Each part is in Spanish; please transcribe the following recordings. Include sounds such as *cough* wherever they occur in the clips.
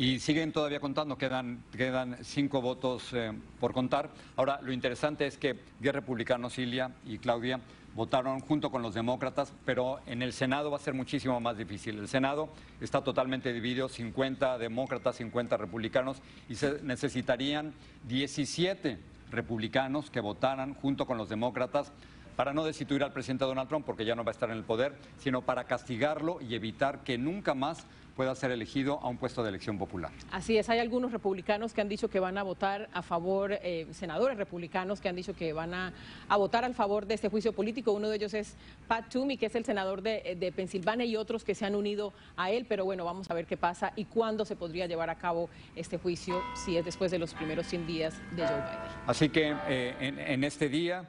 y siguen todavía contando, quedan, quedan cinco votos eh, por contar. Ahora, lo interesante es que 10 republicanos, Silvia y Claudia, votaron junto con los demócratas, pero en el Senado va a ser muchísimo más difícil. El Senado está totalmente dividido, 50 demócratas, 50 republicanos, y se necesitarían 17 republicanos que votaran junto con los demócratas para no destituir al presidente Donald Trump, porque ya no va a estar en el poder, sino para castigarlo y evitar que nunca más pueda ser elegido a un puesto de elección popular. Así es, hay algunos republicanos que han dicho que van a votar a favor, eh, senadores republicanos que han dicho que van a, votar AL favor de este juicio político. Uno de ellos es Pat Toomey, que es el senador de, de Pensilvania, y otros que se han unido a él. Pero bueno, vamos a ver qué pasa y cuándo se podría llevar a cabo este juicio, si es después de los primeros 100 días de Joe Biden. Así que eh, en, este día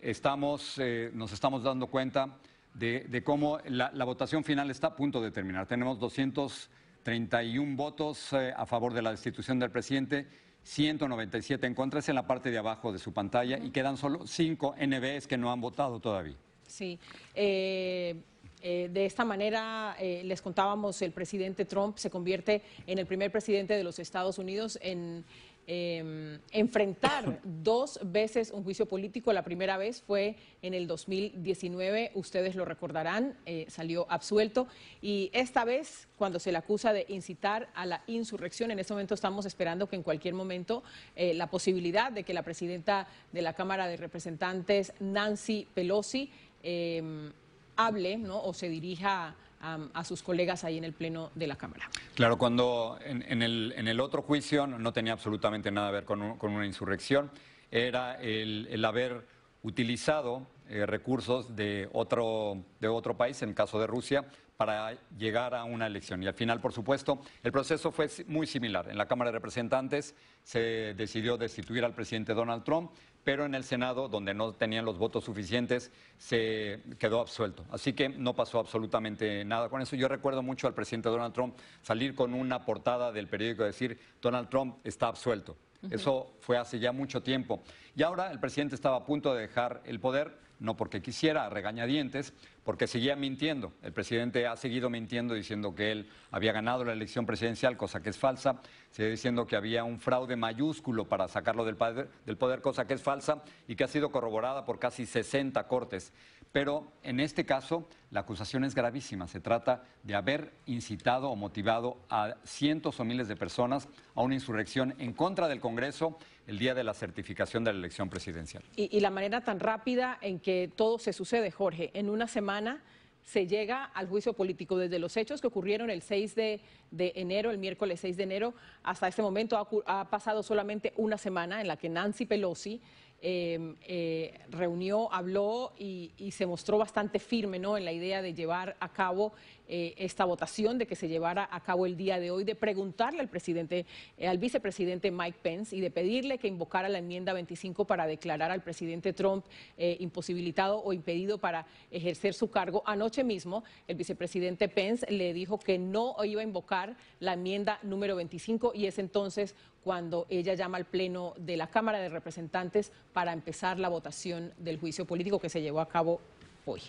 estamos, eh, nos estamos dando cuenta de, cómo la, votación final está a punto de terminar. Tenemos 231 votos eh, a favor de la destitución del presidente, 197 en contra, es en la parte de abajo de su pantalla, y quedan solo 5 NBs que no han votado todavía. Sí. Eh, eh, de esta manera, les contábamos, el presidente Trump se convierte en el primer presidente de los Estados Unidos en, Em, enfrentar *laughs* dos veces un juicio político. La primera vez fue en el 2019, ustedes lo recordarán, eh, salió absuelto. Y esta vez, cuando se le acusa de incitar a la insurrección, en este momento estamos esperando que en cualquier momento eh, la posibilidad de que la presidenta de la Cámara de Representantes, Nancy Pelosi, em, hable o se dirija a sus colegas ahí en el Pleno de la Cámara. Claro, cuando en, el, otro juicio no tenía absolutamente nada que ver con, una insurrección, era el, haber utilizado eh, recursos de otro, de otro país, en el caso de Rusia, para llegar a una elección. Y al final, por supuesto, el proceso fue muy similar. En la Cámara de Representantes se decidió destituir al presidente Donald Trump pero en el Senado, donde no tenían los votos suficientes, se quedó absuelto. Así que no pasó absolutamente nada con eso. Yo recuerdo mucho al presidente Donald Trump salir con una portada del periódico y decir, Donald Trump está absuelto. Eso fue hace ya mucho tiempo. Y ahora el presidente estaba a punto de dejar el poder no porque quisiera, regañadientes, porque seguía mintiendo. El presidente ha seguido mintiendo diciendo que él había ganado la elección presidencial, cosa que es falsa, sigue diciendo que había un fraude mayúsculo para sacarlo del poder, del poder, cosa que es falsa y que ha sido corroborada por casi 60 cortes. Pero en este caso la acusación es gravísima. Se trata de haber incitado o motivado a cientos o miles de personas a una insurrección en contra del Congreso el día de la certificación de la elección presidencial. Y, la manera tan rápida en que todo se sucede, Jorge, en una semana se llega al juicio político. Desde los hechos que ocurrieron el 6 de, enero, el miércoles 6 de enero, hasta este momento ha, pasado solamente una semana en la que Nancy Pelosi em, eh, reunió, habló y, y, se mostró bastante firme ¿no? en la idea de llevar a cabo eh, esta votación de que se llevara a cabo el día de hoy, de preguntarle al presidente, eh, al vicepresidente Mike Pence y de pedirle que invocara la enmienda 25 para declarar al presidente Trump eh, imposibilitado o impedido para ejercer su cargo. Anoche mismo el vicepresidente Pence le dijo que no iba a invocar la enmienda número 25 y es entonces cuando ella llama al Pleno de la Cámara de Representantes para empezar la votación del juicio político que se llevó a cabo hoy.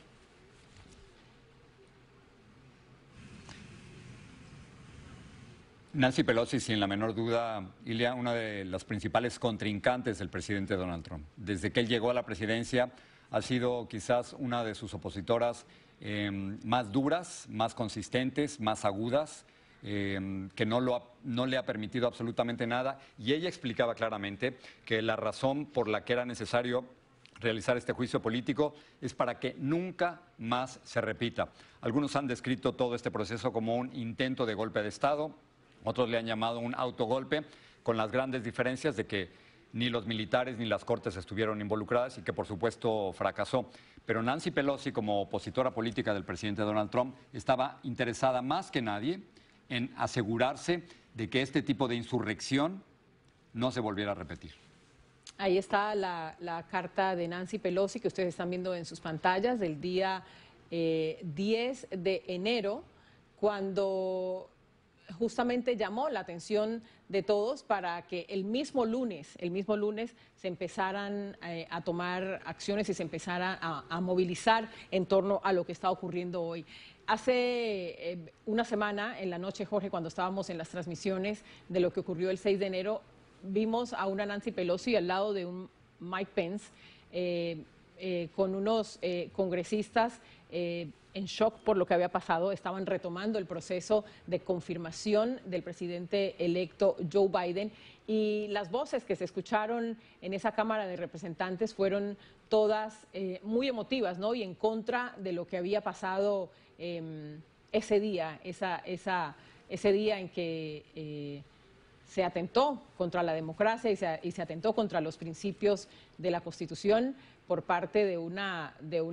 Nancy Pelosi, sin la menor duda, Ilia, una de las principales contrincantes del presidente Donald Trump. Desde que él llegó a la presidencia, ha sido quizás una de sus opositoras em, más duras, más consistentes, más agudas, em, que no le ha permitido absolutamente nada. Y ella explicaba claramente que la razón por la que era necesario realizar este juicio político es para que nunca más se repita. Algunos han descrito todo este proceso como un intento de golpe de Estado, otros le han llamado un autogolpe, con las grandes diferencias de que ni los militares ni las cortes estuvieron involucradas y que por supuesto fracasó. Pero Nancy Pelosi, como opositora política del presidente Donald Trump, estaba interesada más que nadie en asegurarse de que este tipo de insurrección no se volviera a repetir. Ahí está la, carta de Nancy Pelosi que ustedes están viendo en sus pantallas del día 10 eh, de enero, cuando justamente llamó la atención de todos para que el mismo lunes, el mismo lunes se empezaran eh, a tomar acciones y se empezara a, movilizar en torno a lo que está ocurriendo hoy. Hace eh, una semana, en la noche, Jorge, cuando estábamos en las transmisiones de lo que ocurrió el 6 de enero, vimos a una Nancy Pelosi al lado de un Mike Pence. Eh, eh, con unos eh, congresistas eh, en shock por lo que había pasado, estaban retomando el proceso de confirmación del presidente electo Joe Biden y las voces que se escucharon en esa Cámara de Representantes fueron todas muy emotivas ¿no? y en contra de lo que había pasado em, ese día, ese día en que se atentó contra la democracia y se, y se, atentó contra los principios de la Constitución, por parte de eh,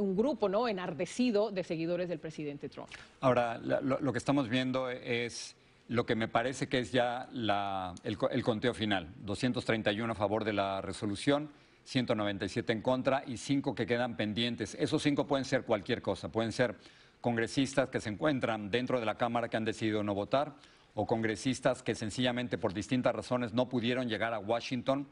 un grupo ¿no? enardecido de seguidores del presidente Trump. Ahora, lo, que estamos viendo es lo que me parece que es ya el, el, conteo final. 231 a favor de la resolución, 197 en contra y 5 que quedan pendientes. Esos cinco pueden ser cualquier cosa, pueden ser congresistas que se encuentran dentro de la Cámara que han decidido no votar o congresistas que sencillamente por distintas razones no pudieron llegar a Washington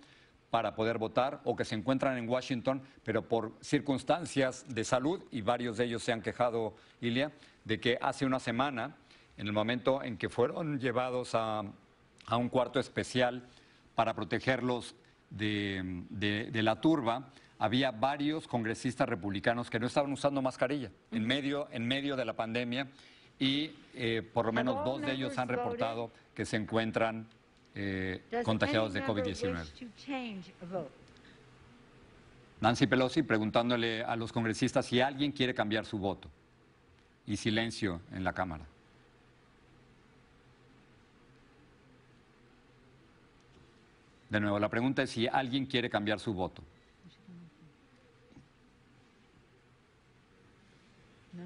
para poder votar o que se encuentran en Washington, pero por circunstancias de salud, y varios de ellos se han quejado, Ilia, de que hace una semana, en el momento en que fueron llevados a, un cuarto especial para protegerlos de, la turba, había varios congresistas republicanos que no estaban usando mascarilla en, medio, de la pandemia y eh, por lo menos dos de ellos han reportado que se encuentran eh, contagiados de COVID-19. Nancy Pelosi preguntándole a los congresistas si alguien quiere cambiar su voto. Y silencio en la Cámara. De nuevo, la pregunta es si alguien quiere cambiar su voto. No,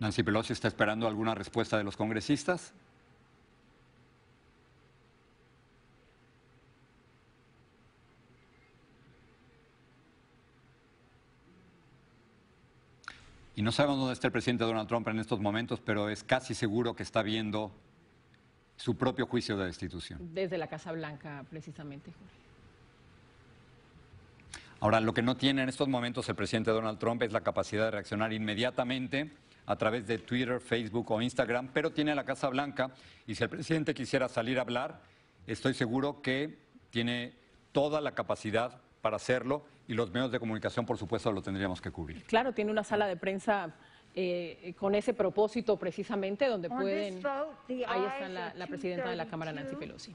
Nancy Pelosi está esperando alguna respuesta de los congresistas. Y no sabemos dónde está el presidente Donald Trump en estos momentos, pero es casi seguro que está viendo su propio juicio de destitución. Desde la Casa Blanca, precisamente, Ahora, lo que no tiene en estos momentos el presidente Donald Trump es la capacidad de reaccionar inmediatamente a través de Twitter, Facebook o Instagram, pero tiene la Casa Blanca y si el presidente quisiera salir a hablar, estoy seguro que tiene toda la capacidad para hacerlo y los medios de comunicación, por supuesto, lo tendríamos que cubrir. Claro, tiene una sala de prensa eh, con ese propósito precisamente, donde pueden... ahí está la, presidenta de la Cámara, Nancy Pelosi.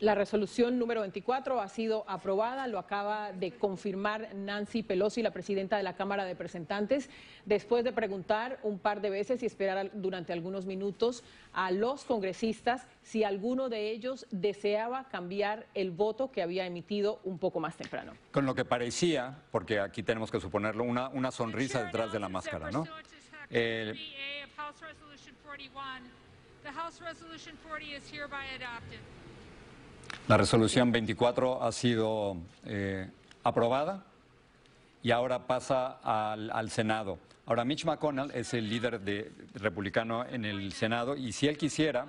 La resolución número 24 ha sido aprobada, lo acaba de confirmar Nancy Pelosi, la presidenta de la Cámara de Representantes, después de preguntar un par de veces y esperar durante algunos minutos a los congresistas si alguno de ellos deseaba cambiar el voto que había emitido un poco más temprano. Con lo que parecía, porque aquí tenemos que suponerlo, una, sonrisa detrás de la máscara, ¿no? La resolución 24 ha sido eh, aprobada y ahora pasa al, Senado. Ahora, Mitch McConnell es el líder de, republicano en el Senado y si él quisiera,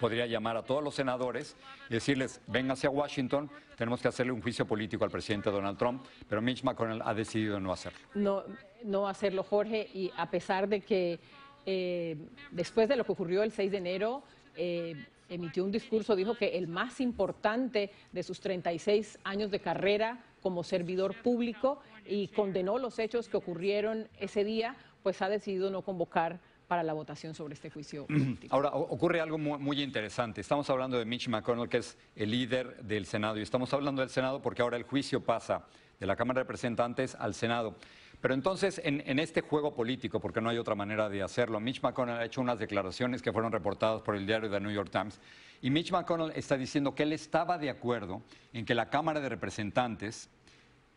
podría llamar a todos los senadores y decirles, ven hacia Washington, tenemos que hacerle un juicio político al presidente Donald Trump, pero Mitch McConnell ha decidido no hacerlo. No, no hacerlo, Jorge, y a pesar de que eh, después de lo que ocurrió el 6 de enero, eh, emitió un discurso, dijo que el más importante de sus 36 años de carrera como servidor público y condenó los hechos que ocurrieron ese día, pues ha decidido no convocar para la votación sobre este juicio. Ahora, ocurre algo muy, interesante. Estamos hablando de Mitch McConnell, que es el líder del Senado, y estamos hablando del Senado porque ahora el juicio pasa de la Cámara de Representantes al Senado. Pero entonces, en, este juego político, porque no hay otra manera de hacerlo, Mitch McConnell ha hecho unas declaraciones que fueron reportadas por el diario The New York Times, y Mitch McConnell está diciendo que él estaba de acuerdo en que la Cámara de Representantes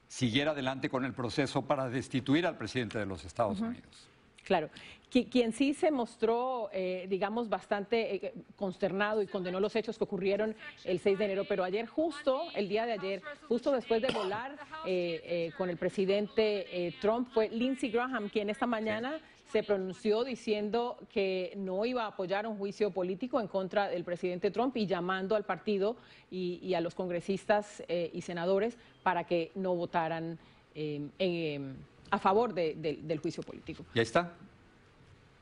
siguiera adelante con el proceso para destituir al presidente de los Estados Unidos. Claro. Quien sí se mostró, eh, digamos, bastante eh, eh, consternado y condenó los hechos que ocurrieron el 6 de enero, pero ayer justo, el día de ayer, justo después de volar con el presidente Trump, fue Lindsey Graham quien esta mañana se pronunció diciendo que no iba a apoyar un juicio político en contra del presidente Trump y llamando al partido y a los congresistas y senadores para que no votaran en em, a favor del juicio político. Ya está.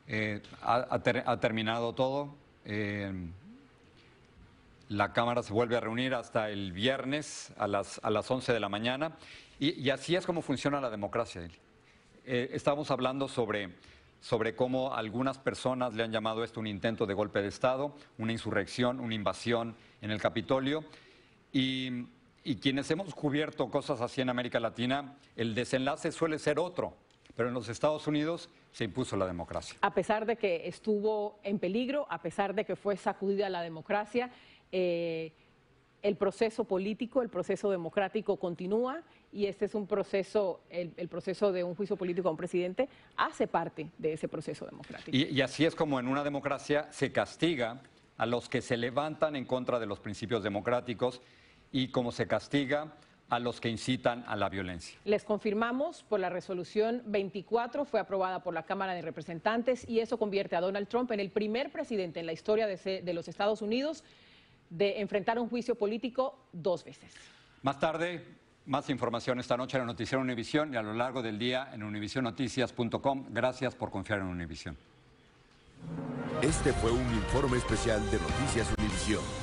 Eh, ha, terminado todo. Eh, la Cámara se vuelve a reunir hasta el viernes a las, 11 de la mañana. Y, así es como funciona la democracia. Eh, estamos hablando sobre, sobre cómo algunas personas le han llamado esto un intento de golpe de Estado, una insurrección, una invasión en el Capitolio. Y y quienes hemos cubierto cosas así en América Latina, el desenlace suele ser otro. Pero en los Estados Unidos se impuso la democracia. A pesar de que estuvo en peligro, a pesar de que fue sacudida la democracia, eh, el proceso político, el proceso democrático continúa y este es un proceso, el, proceso de un juicio político a un presidente hace parte de ese proceso democrático. y así es como en una democracia se castiga a los que se levantan en contra de los principios democráticos y cómo se castiga a los que incitan a la violencia. Les confirmamos por la resolución 24, fue aprobada por la Cámara de Representantes y eso convierte a Donald Trump en el primer presidente en la historia de, los Estados Unidos de enfrentar un juicio político dos veces. Más tarde, más información esta noche en la Noticiero Univisión y a lo largo del día en univisionnoticias.com. Gracias por confiar en Univisión. Este fue un informe especial de Noticias Univisión.